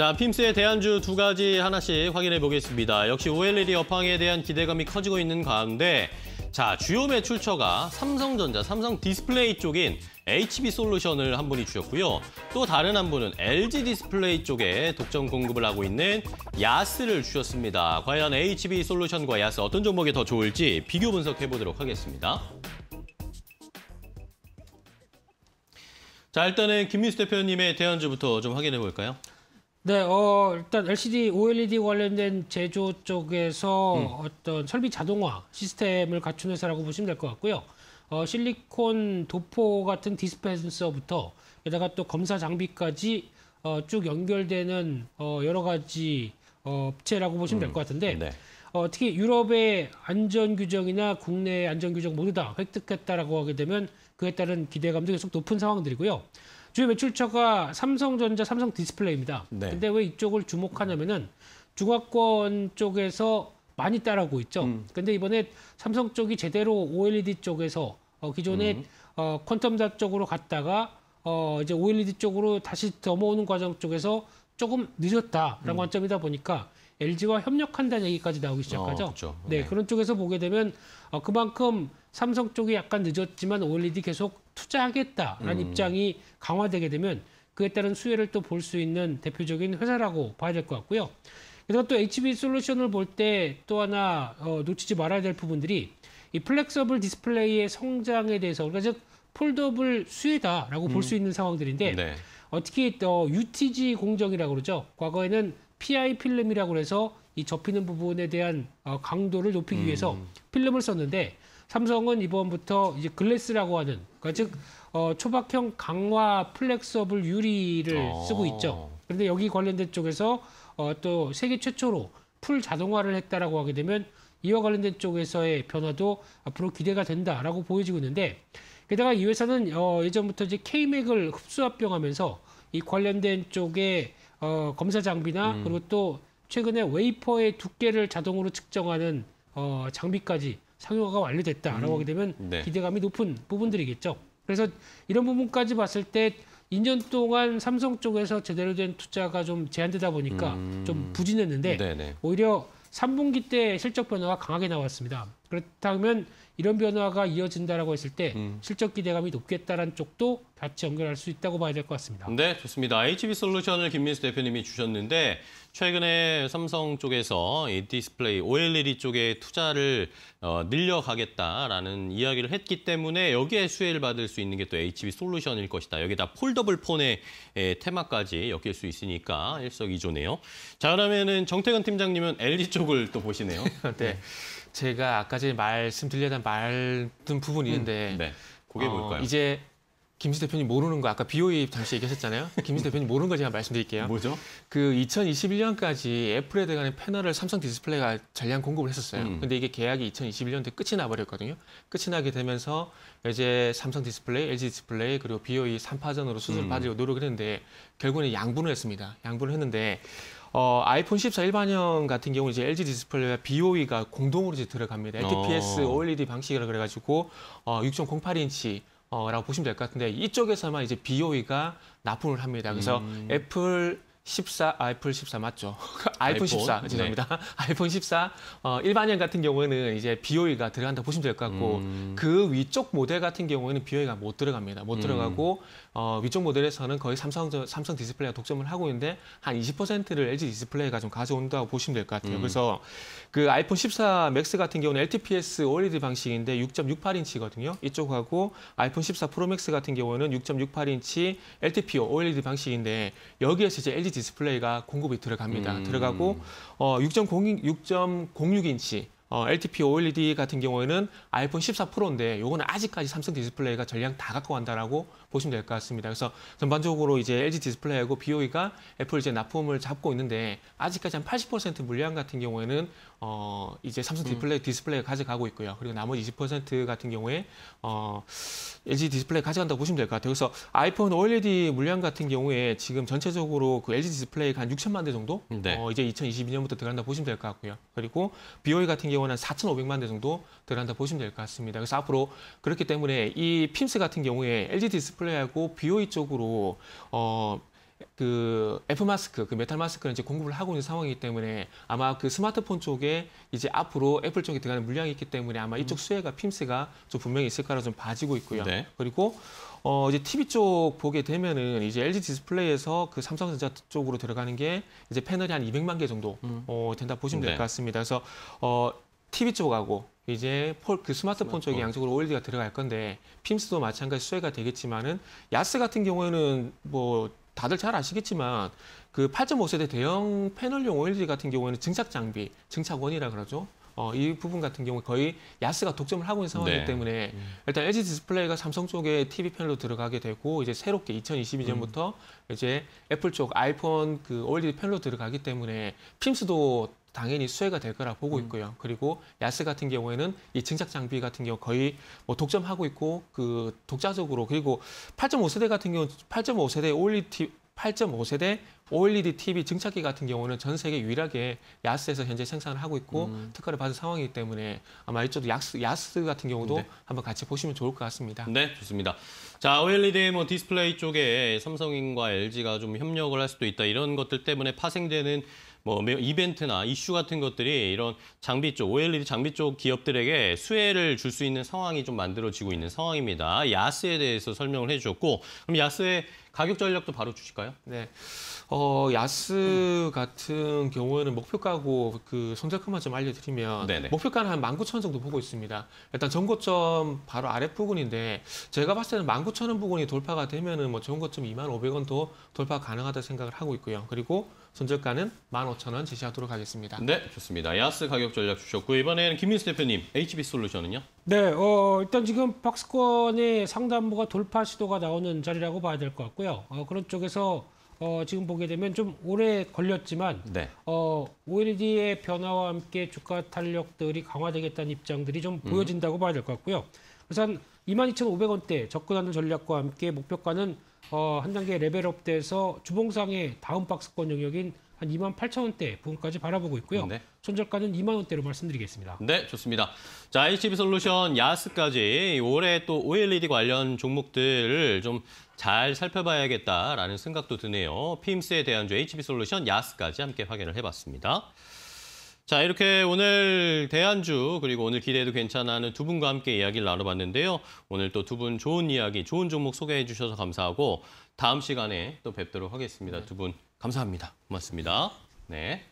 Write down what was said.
자, 핌스의 대안주 두 가지 하나씩 확인해 보겠습니다. 역시 OLED 업황에 대한 기대감이 커지고 있는 가운데 자, 주요 매출처가 삼성전자, 삼성 디스플레이 쪽인 HB 솔루션을 한 분이 주셨고요. 또 다른 한 분은 LG 디스플레이 쪽에 독점 공급을 하고 있는 야스를 주셨습니다. 과연 HB 솔루션과 야스 어떤 종목이 더 좋을지 비교 분석해 보도록 하겠습니다. 자, 일단은 김민수 대표님의 대안주부터 좀 확인해 볼까요? 네, 어, 일단 LCD, OLED 관련된 제조 쪽에서 음. 어떤 설비 자동화 시스템을 갖춘 회사라고 보시면 될 것 같고요. 어, 실리콘 도포 같은 디스펜서부터 게다가 또 검사 장비까지 어, 쭉 연결되는 어, 여러 가지 어, 업체라고 보시면 음. 될것 같은데 네. 어, 특히 유럽의 안전 규정이나 국내의 안전 규정 모두 다 획득했다라고 하게 되면 그에 따른 기대감도 계속 높은 상황들이고요. 주요 매출처가 삼성전자, 삼성 디스플레이입니다. 네. 근데 왜 이쪽을 주목하냐면은 중화권 쪽에서 많이 따라오고 있죠. 음. 근데 이번에 삼성 쪽이 제대로 OLED 쪽에서 어, 기존에 음. 어, 퀀텀닷 쪽으로 갔다가 어, 이제 OLED 쪽으로 다시 넘어오는 과정 쪽에서 조금 늦었다라는 음. 관점이다 보니까 LG와 협력한다는 얘기까지 나오기 시작하죠. 어, 그렇죠. 네, 네, 그런 쪽에서 보게 되면 어, 그만큼 삼성 쪽이 약간 늦었지만 OLED 계속 투자하겠다라는 음. 입장이 강화되게 되면 그에 따른 수혜를 또 볼 수 있는 대표적인 회사라고 봐야 될 것 같고요. 그래서 또 HB 솔루션을 볼 때 또 하나 어, 놓치지 말아야 될 부분들이 이 플렉서블 디스플레이의 성장에 대해서 우리가 그러니까 즉 폴더블 수혜다라고 음. 볼수 있는 상황들인데 네. 어, 떻게 어, UTG 공정이라고 그러죠. 과거에는 PI 필름이라고 해서 이 접히는 부분에 대한 어, 강도를 높이기 위해서 음. 필름을 썼는데 삼성은 이번부터 이제 글래스라고 하는 그러니까 즉 어, 초박형 강화 플렉서블 유리를 어. 쓰고 있죠. 그런데 여기 관련된 쪽에서 어, 또 세계 최초로 풀 자동화를 했다라고 하게 되면 이와 관련된 쪽에서의 변화도 앞으로 기대가 된다라고 보여지고 있는데 게다가 이 회사는 어, 예전부터 이제 케이맥을 흡수 합병하면서 이 관련된 쪽에 어, 검사 장비나 음. 그리고 또 최근에 웨이퍼의 두께를 자동으로 측정하는 어, 장비까지 상용화가 완료됐다라고 음, 하게 되면 네. 기대감이 높은 부분들이겠죠. 그래서 이런 부분까지 봤을 때 2년 동안 삼성 쪽에서 제대로 된 투자가 좀 제한되다 보니까 음... 좀 부진했는데 네네. 오히려 3분기 때 실적 변화가 강하게 나왔습니다. 그렇다면 이런 변화가 이어진다라고 했을 때 음. 실적 기대감이 높겠다라는 쪽도 같이 연결할 수 있다고 봐야 될 것 같습니다. 네, 좋습니다. HB 솔루션을 김민수 대표님이 주셨는데 최근에 삼성 쪽에서 이 디스플레이 OLED 쪽에 투자를 어, 늘려가겠다라는 이야기를 했기 때문에 여기에 수혜를 받을 수 있는 게 또 HB 솔루션일 것이다. 여기다 폴더블 폰의 에, 테마까지 엮일 수 있으니까 일석이조네요. 자, 그러면은 정태근 팀장님은 LG 쪽을 또 보시네요. 네. 네. 제가 아까 전에 말씀드리려던 말든 부분이 음, 있는데 음, 네. 그게 어, 뭘까요? 이제 김수 대표님 모르는 거 아까 BOE 잠시 얘기하셨잖아요. 김수 대표님 모르는 거 제가 말씀드릴게요. 뭐죠? 그 2021년까지 애플에 대한 패널을 삼성 디스플레이가 전량 공급을 했었어요. 음. 근데 이게 계약이 2021년도에 끝이 나버렸거든요. 끝이 나게 되면서 이제 삼성 디스플레이, LG 디스플레이 그리고 BOE 3파전으로 수술을 음. 받으려고 노력을 했는데 결국에는 양분을 했습니다. 양분을 했는데 어, 아이폰 14 일반형 같은 경우 이제 LG 디스플레이와 BOE가 공동으로 이제 들어갑니다. LTPS 어. OLED 방식이라 그래가지고 어, 6.08인치 어, 라고 보시면 될 것 같은데 이쪽에서만 이제 BOE가 납품을 합니다. 그래서 음. 애플 14, 아, 애플 14 맞죠? 아이폰, 아이폰 14 죄송합니다. 네. 아이폰 14 어, 일반형 같은 경우는 에 이제 BOE가 들어간다 보시면 될 것 같고 음. 그 위쪽 모델 같은 경우에는 BOE가 못 들어갑니다. 못 음. 들어가고 음. 어, 위쪽 모델에서는 거의 삼성 삼성 디스플레이가 독점을 하고 있는데 한 20%를 LG 디스플레이가 좀 가져온다고 보시면 될 것 같아요. 음. 그래서 그 아이폰 14 맥스 같은 경우는 LTPS OLED 방식인데 6.68인치거든요. 이쪽하고 아이폰 14 프로 맥스 같은 경우는 6.68인치 LTPO OLED 방식인데 여기에서 이제 LG 디스플레이가 공급이 들어갑니다. 음. 들어가 하고 음. 어, 6.06인치 어, LTP OLED 같은 경우에는 아이폰 14 프로인데 요거는 아직까지 삼성 디스플레이가 전량 다 갖고 간다라고 보시면 될 것 같습니다. 그래서 전반적으로 이제 LG 디스플레이하고 BOE가 애플 이제 납품을 잡고 있는데 아직까지 한 80% 물량 같은 경우에는 어 이제 삼성 디스플레이 음. 디스플레이 가져가고 있고요. 그리고 나머지 20% 같은 경우에 어 LG 디스플레이 가져간다고 보시면 될 것 같아요. 그래서 아이폰 OLED 물량 같은 경우에 지금 전체적으로 그 LG 디스플레이가 한 6천만 대 정도 네. 어 이제 2022년부터 들어간다 고 보시면 될 것 같고요. 그리고 BOE 같은 경우 경우는 4,500만 대 정도 들어간다 보시면 될 것 같습니다. 그래서 앞으로 그렇기 때문에 이 핌스 같은 경우에 LG 디스플레이하고 BOE 쪽으로 어, 그 F 마스크, 그 메탈 마스크를 이제 공급을 하고 있는 상황이기 때문에 아마 그 스마트폰 쪽에 이제 앞으로 애플 쪽에 들어가는 물량이 있기 때문에 아마 이쪽 음. 수혜가 핌스가 좀 분명히 있을 거라 좀 봐지고 있고요. 네. 그리고 어 이제 TV 쪽 보게 되면은 이제 LG 디스플레이에서 그 삼성전자 쪽으로 들어가는 게 이제 패널이 한 200만 개 정도 음. 어 된다 보시면 네. 될것 같습니다. 그래서 어 TV 쪽하고 이제 폴, 그 스마트폰, 스마트폰 쪽에 양쪽으로 OLED가 들어갈 건데 핌스도 마찬가지 수혜가 되겠지만은 야스 같은 경우에는 뭐 다들 잘 아시겠지만 그 8.5세대 대형 패널용 OLED 같은 경우에는 증착 장비, 증착원이라 그러죠. 어, 이 부분 같은 경우 거의 야스가 독점을 하고 있는 상황이기 네. 때문에 음. 일단 LG 디스플레이가 삼성 쪽에 TV 패널로 들어가게 되고 이제 새롭게 2022년부터 음. 이제 애플 쪽 아이폰 그 OLED 패널로 들어가기 때문에 핌스도 당연히 수혜가 될 거라 보고 음. 있고요. 음. 그리고 야스 같은 경우에는 이 증착 장비 같은 경우 거의 뭐 독점하고 있고 그 독자적으로 그리고 8.5세대 같은 경우 8.5세대 OLED 8.5세대 OLED TV 증착기 같은 경우는 전 세계 유일하게 야스에서 현재 생산을 하고 있고 음. 특허를 받은 상황이기 때문에 아마 이쪽도 야스, 야스 같은 경우도 네. 한번 같이 보시면 좋을 것 같습니다. 네, 좋습니다. 자, OLED 뭐 디스플레이 쪽에 삼성인과 LG가 좀 협력을 할 수도 있다 이런 것들 때문에 파생되는 뭐, 뭐 이벤트나 이슈 같은 것들이 이런 장비 쪽, OLED 장비 쪽 기업들에게 수혜를 줄 수 있는 상황이 좀 만들어지고 있는 상황입니다. 야스에 대해서 설명을 해주셨고 그럼 야스의 가격 전략도 바로 주실까요? 네. 어, 야스 같은 경우에는 목표가고 그 손절가만 좀 알려드리면 네네. 목표가는 한 19,000원 정도 보고 있습니다. 일단 전고점 바로 아래 부분인데 제가 봤을 때는 19,000원 부분이 돌파가 되면은 뭐 전고점 2만 500원 더 돌파 가능하다 생각을 하고 있고요. 그리고 손절가는 15,000원 제시하도록 하겠습니다. 네, 좋습니다. 야스 가격 전략 주셨고 이번에는 김민수 대표님, HB솔루션은요? 네, 어, 일단 지금 박스권의 상단부가 돌파 시도가 나오는 자리라고 봐야 될 것 같고요. 어, 그런 쪽에서 어, 지금 보게 되면 좀 오래 걸렸지만 네. 어, OLED의 변화와 함께 주가 탄력들이 강화되겠다는 입장들이 좀 음. 보여진다고 음. 봐야 될 것 같고요. 우선 22,500원대 접근하는 전략과 함께 목표가는 어, 한 단계 레벨업돼서 주봉상의 다음 박스권 영역인 한 2만 8천 원대 부분까지 바라보고 있고요. 네. 손절가는 2만 원대로 말씀드리겠습니다. 네, 좋습니다. 자, HB솔루션, 야스까지 올해 또 OLED 관련 종목들을 좀 잘 살펴봐야겠다라는 생각도 드네요. 피임스에 대한 주 HB솔루션, 야스까지 함께 확인을 해봤습니다. 자, 이렇게 오늘 대한주 그리고 오늘 기대해도 괜찮아하는 두 분과 함께 이야기를 나눠봤는데요. 오늘 또 두 분 좋은 이야기, 좋은 종목 소개해 주셔서 감사하고 다음 시간에 또 뵙도록 하겠습니다. 두 분 감사합니다. 고맙습니다. 네.